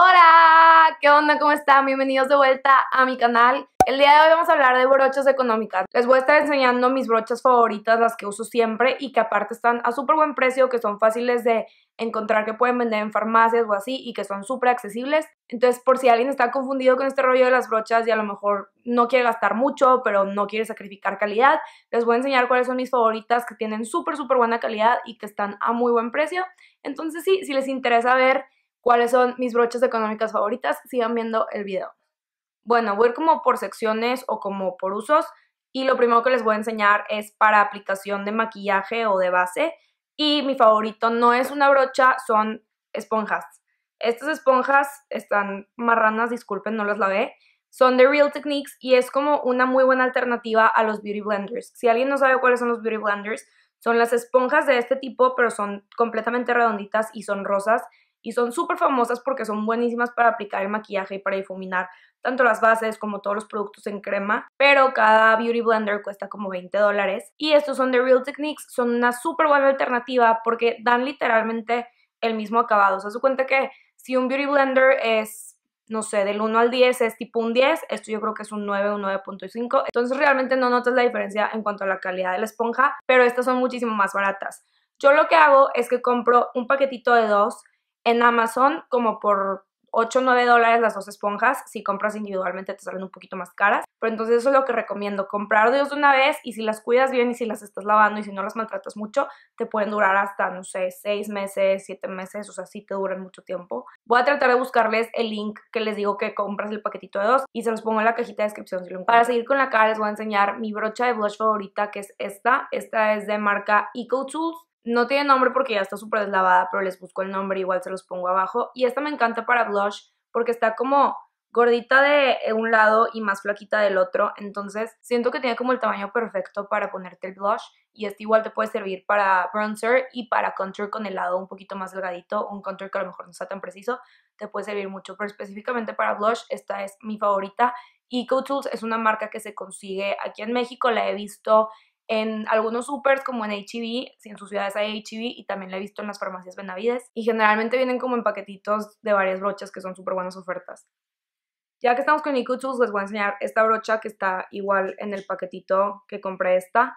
Hola, ¿qué onda? ¿Cómo están? Bienvenidos de vuelta a mi canal. El día de hoy vamos a hablar de brochas económicas. Les voy a estar enseñando mis brochas favoritas, las que uso siempre y que aparte están a súper buen precio, que son fáciles de encontrar, que pueden vender en farmacias o así y que son súper accesibles. Entonces, por si alguien está confundido con este rollo de las brochas y a lo mejor no quiere gastar mucho, pero no quiere sacrificar calidad, les voy a enseñar cuáles son mis favoritas que tienen súper, súper buena calidad y que están a muy buen precio. Entonces, sí, si les interesa ver cuáles son mis brochas económicas favoritas, sigan viendo el video. Bueno, voy a ir como por secciones o como por usos y lo primero que les voy a enseñar es para aplicación de maquillaje o de base y mi favorito no es una brocha, son esponjas. Estas esponjas están marranas, disculpen, no las lavé. Son de Real Techniques y es como una muy buena alternativa a los Beauty Blenders. Si alguien no sabe cuáles son los Beauty Blenders, son las esponjas de este tipo, pero son completamente redonditas y son rosas y son súper famosas porque son buenísimas para aplicar el maquillaje y para difuminar tanto las bases como todos los productos en crema, pero cada Beauty Blender cuesta como 20 dólares. Y estos son de Real Techniques, son una súper buena alternativa porque dan literalmente el mismo acabado. O sea, cuenta que si un Beauty Blender es no sé, del 1 al 10 es tipo un 10, esto yo creo que es un 9, un 9.5, entonces realmente no notas la diferencia en cuanto a la calidad de la esponja, pero estas son muchísimo más baratas. Yo lo que hago es que compro un paquetito de dos en Amazon, como por 8 o 9 dólares las dos esponjas. Si compras individualmente te salen un poquito más caras. Pero entonces eso es lo que recomiendo, comprar dos de una vez y si las cuidas bien y si las estás lavando y si no las maltratas mucho, te pueden durar hasta, no sé, 6 meses, 7 meses, o sea, sí te duran mucho tiempo. Voy a tratar de buscarles el link que les digo que compras el paquetito de dos y se los pongo en la cajita de descripción Para seguir con la cara les voy a enseñar mi brocha de blush favorita que es esta. Esta es de marca Eco Tools no tiene nombre porque ya está súper deslavada, pero les busco el nombre, igual se los pongo abajo. Y esta me encanta para blush porque está como gordita de eh, un lado y más flaquita del otro, entonces siento que tiene como el tamaño perfecto para ponerte el blush y este igual te puede servir para bronzer y para contour con el lado un poquito más delgadito, un contour que a lo mejor no está tan preciso, te puede servir mucho, pero específicamente para blush esta es mi favorita. Y Tools es una marca que se consigue aquí en México, la he visto en algunos supers como en HEB, si en sus ciudades hay HEB y también la he visto en las farmacias Benavides y generalmente vienen como en paquetitos de varias brochas que son súper buenas ofertas. Ya que estamos con Tools, les voy a enseñar esta brocha que está igual en el paquetito que compré esta.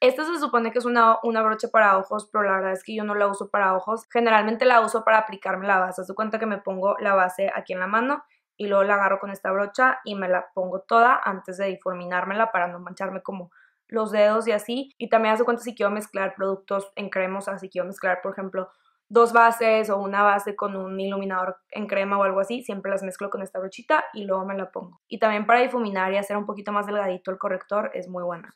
Esta se supone que es una, una, brocha para ojos, pero la verdad es que yo no la uso para ojos. Generalmente la uso para aplicarme la base. Haz cuenta que me pongo la base aquí en la mano y luego la agarro con esta brocha y me la pongo toda antes de difuminármela para no mancharme como los dedos y así. Y también hace cuenta si quiero mezclar productos en sea, si quiero mezclar, por ejemplo, dos bases o una base con un iluminador en crema o algo así, siempre las mezclo con esta brochita y luego me la pongo. Y también para difuminar y hacer un poquito más delgadito el corrector es muy buena.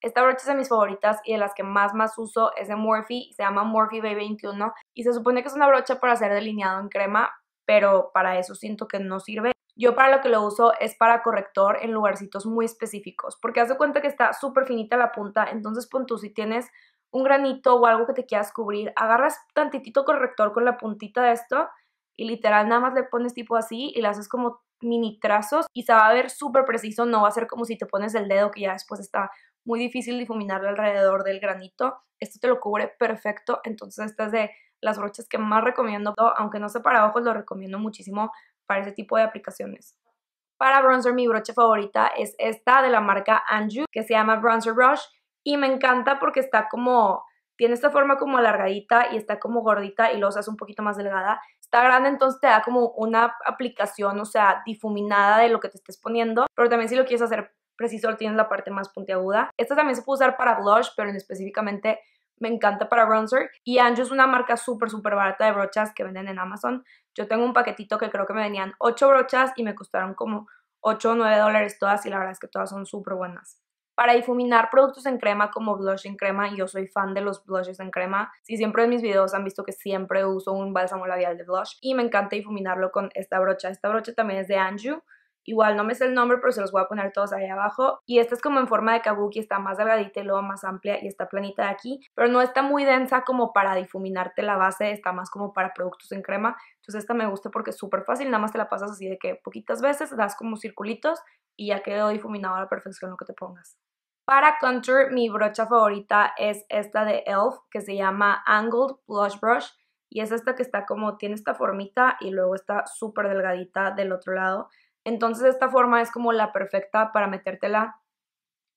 Esta brocha es de mis favoritas y de las que más más uso es de Morphe, se llama Morphe B21 y se supone que es una brocha para hacer delineado en crema, pero para eso siento que no sirve. Yo para lo que lo uso es para corrector en lugarcitos muy específicos, porque haz de cuenta que está súper finita la punta, entonces pon tú si tienes un granito o algo que te quieras cubrir, agarras tantitito corrector con la puntita de esto y literal nada más le pones tipo así y le haces como mini trazos y se va a ver súper preciso, no va a ser como si te pones el dedo que ya después está muy difícil difuminarlo alrededor del granito. Esto te lo cubre perfecto, entonces estas de las brochas que más recomiendo, aunque no sea para ojos, lo recomiendo muchísimo para ese tipo de aplicaciones. Para bronzer mi brocha favorita es esta de la marca Anju que se llama Bronzer Brush y me encanta porque está como, tiene esta forma como alargadita y está como gordita y lo haces un poquito más delgada. Está grande entonces te da como una aplicación, o sea, difuminada de lo que te estés poniendo, pero también si lo quieres hacer preciso tienes la parte más puntiaguda. Esta también se puede usar para blush, pero en específicamente me encanta para bronzer. Y Anju es una marca súper, súper barata de brochas que venden en Amazon. Yo tengo un paquetito que creo que me venían 8 brochas y me costaron como 8 o 9 dólares todas y la verdad es que todas son súper buenas. Para difuminar productos en crema como blush en crema, yo soy fan de los blushes en crema. Si siempre en mis videos han visto que siempre uso un bálsamo labial de blush y me encanta difuminarlo con esta brocha. Esta brocha también es de Anju, Igual no me sé el nombre, pero se los voy a poner todos ahí abajo. Y esta es como en forma de kabuki, está más delgadita y luego más amplia y está planita de aquí, pero no está muy densa como para difuminarte la base, está más como para productos en crema. Entonces esta me gusta porque es súper fácil, nada más te la pasas así de que poquitas veces, das como circulitos y ya quedó difuminado a la perfección lo que te pongas. Para contour, mi brocha favorita es esta de e.l.f. que se llama Angled Blush Brush y es esta que está como, tiene esta formita y luego está súper delgadita del otro lado entonces esta forma es como la perfecta para metértela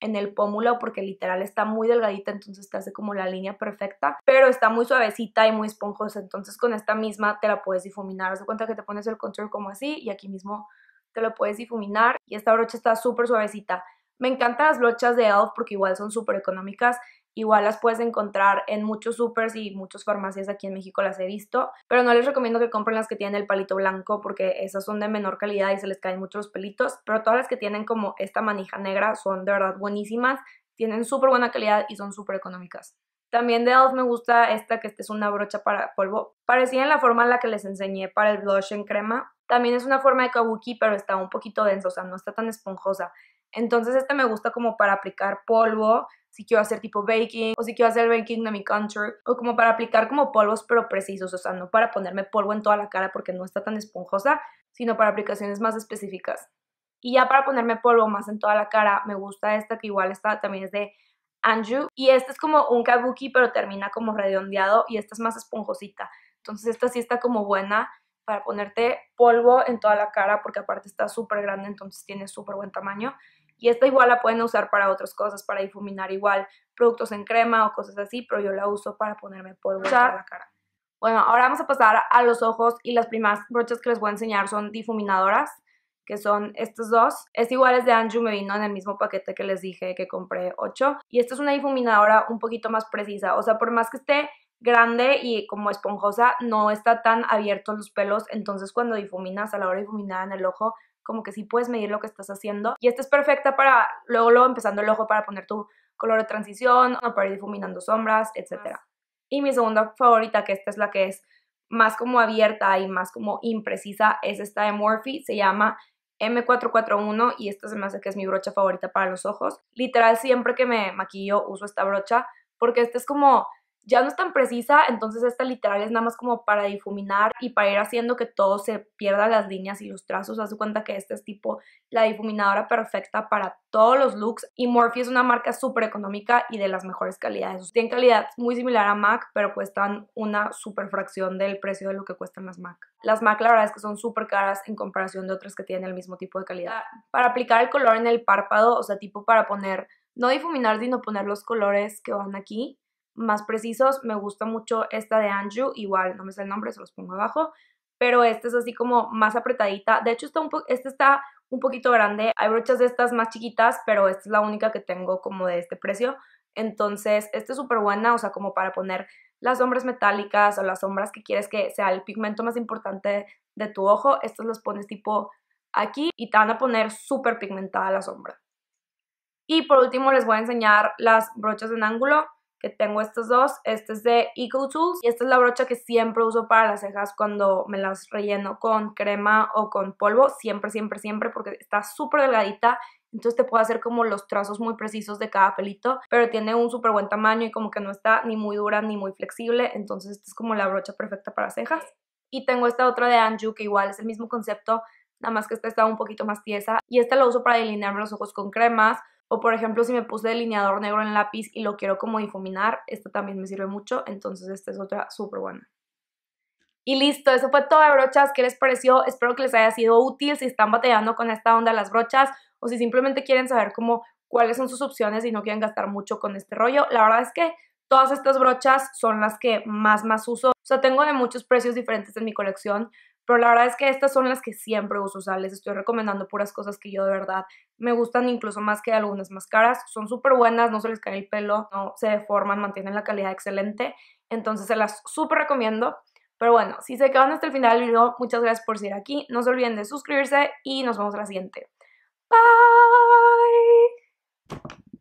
en el pómulo porque literal está muy delgadita, entonces te hace como la línea perfecta, pero está muy suavecita y muy esponjosa, entonces con esta misma te la puedes difuminar. Haz de cuenta que te pones el contour como así y aquí mismo te lo puedes difuminar y esta brocha está súper suavecita. Me encantan las brochas de ELF porque igual son súper económicas. Igual las puedes encontrar en muchos supers y muchas farmacias aquí en México las he visto, pero no les recomiendo que compren las que tienen el palito blanco porque esas son de menor calidad y se les caen muchos pelitos, pero todas las que tienen como esta manija negra son de verdad buenísimas, tienen súper buena calidad y son súper económicas. También de elf me gusta esta que es una brocha para polvo, parecida en la forma en la que les enseñé para el blush en crema. También es una forma de kabuki, pero está un poquito densa, o sea, no está tan esponjosa. Entonces este me gusta como para aplicar polvo, si quiero hacer tipo baking o si quiero hacer baking de mi contour. o como para aplicar como polvos pero precisos, o sea, no para ponerme polvo en toda la cara porque no está tan esponjosa, sino para aplicaciones más específicas. Y ya para ponerme polvo más en toda la cara, me gusta esta que igual está también es de Anju y esta es como un kabuki pero termina como redondeado y esta es más esponjosita. Entonces esta sí está como buena para ponerte polvo en toda la cara porque aparte está súper grande, entonces tiene súper buen tamaño. Y esta igual la pueden usar para otras cosas, para difuminar igual productos en crema o cosas así, pero yo la uso para ponerme polvo en la cara. Bueno, ahora vamos a pasar a los ojos y las primeras brochas que les voy a enseñar son difuminadoras, que son estos dos. Es igual, es de Anju, me vino en el mismo paquete que les dije que compré 8. Y esta es una difuminadora un poquito más precisa, o sea, por más que esté grande y como esponjosa, no está tan abierto los pelos, entonces cuando difuminas, a la hora de difuminar en el ojo, como que sí puedes medir lo que estás haciendo y esta es perfecta para luego, luego empezando el ojo para poner tu color de transición o para ir difuminando sombras, etc. Y mi segunda favorita, que esta es la que es más como abierta y más como imprecisa, es esta de Morphe, se llama M441 y esta se me hace que es mi brocha favorita para los ojos. Literal, siempre que me maquillo uso esta brocha porque esta es como ya no es tan precisa, entonces esta literal es nada más como para difuminar y para ir haciendo que todo se pierda las líneas y los trazos. Haz cuenta que esta es tipo la difuminadora perfecta para todos los looks y Morphe es una marca súper económica y de las mejores calidades. Tienen calidad muy similar a MAC, pero cuestan una super fracción del precio de lo que cuestan las MAC. Las MAC la verdad es que son súper caras en comparación de otras que tienen el mismo tipo de calidad. Para aplicar el color en el párpado, o sea, tipo para poner, no difuminar, sino poner los colores que van aquí más precisos. Me gusta mucho esta de Anju, igual no me sé el nombre, se los pongo abajo, pero esta es así como más apretadita. De hecho, está esta está un poquito grande. Hay brochas de estas más chiquitas, pero esta es la única que tengo como de este precio. Entonces, esta es súper buena, o sea, como para poner las sombras metálicas o las sombras que quieres que sea el pigmento más importante de tu ojo. Estas las pones tipo aquí y te van a poner súper pigmentada la sombra. Y por último les voy a enseñar las brochas en ángulo tengo estos dos. Este es de Eco Tools y esta es la brocha que siempre uso para las cejas cuando me las relleno con crema o con polvo. Siempre, siempre, siempre porque está súper delgadita entonces te puedo hacer como los trazos muy precisos de cada pelito, pero tiene un súper buen tamaño y como que no está ni muy dura ni muy flexible, entonces esta es como la brocha perfecta para cejas. Y tengo esta otra de Anju que igual es el mismo concepto, nada más que esta está un poquito más tiesa y esta la uso para delinearme los ojos con cremas por ejemplo, si me puse delineador negro en lápiz y lo quiero como difuminar, esta también me sirve mucho, entonces esta es otra súper buena. Y listo, eso fue todo de brochas. ¿Qué les pareció? Espero que les haya sido útil si están batallando con esta onda las brochas o si simplemente quieren saber cómo cuáles son sus opciones y no quieren gastar mucho con este rollo. La verdad es que todas estas brochas son las que más más uso. O sea, tengo de muchos precios diferentes en mi colección, pero la verdad es que estas son las que siempre uso, o les estoy recomendando puras cosas que yo de verdad me gustan incluso más que algunas más caras, son súper buenas, no se les cae el pelo, no se deforman, mantienen la calidad excelente, entonces se las súper recomiendo. Pero bueno, si se quedan hasta el final del video, muchas gracias por seguir aquí, no se olviden de suscribirse y nos vemos a la siguiente. Bye!